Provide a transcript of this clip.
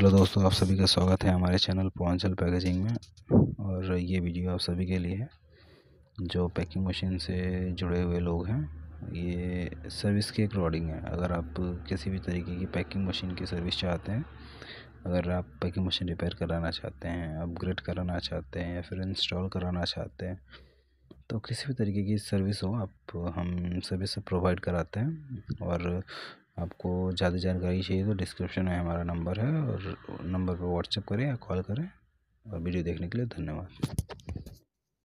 hello दोस्तों आप सभी का स्वागत है हमारे चैनल पूर्वांचल पैकेजिंग में और ये वीडियो आप सभी के लिए है जो पैकिंग मशीन से जुड़े हुए लोग हैं ये सर्विस के अकॉर्डिंग है अगर आप किसी भी तरीके की पैकिंग मशीन की सर्विस चाहते हैं अगर आप पैकिंग मशीन रिपेयर कराना चाहते हैं अपग्रेड कराना चाहते हैं या फिर इंस्टॉल कराना चाहते हैं तो किसी भी तरीके की सर्विस हो आप हम सर्विस प्रोवाइड कराते हैं और आपको ज़्यादा जानकारी चाहिए तो डिस्क्रिप्शन में हमारा नंबर है और नंबर पर व्हाट्सएप करें या कॉल करें और वीडियो देखने के लिए धन्यवाद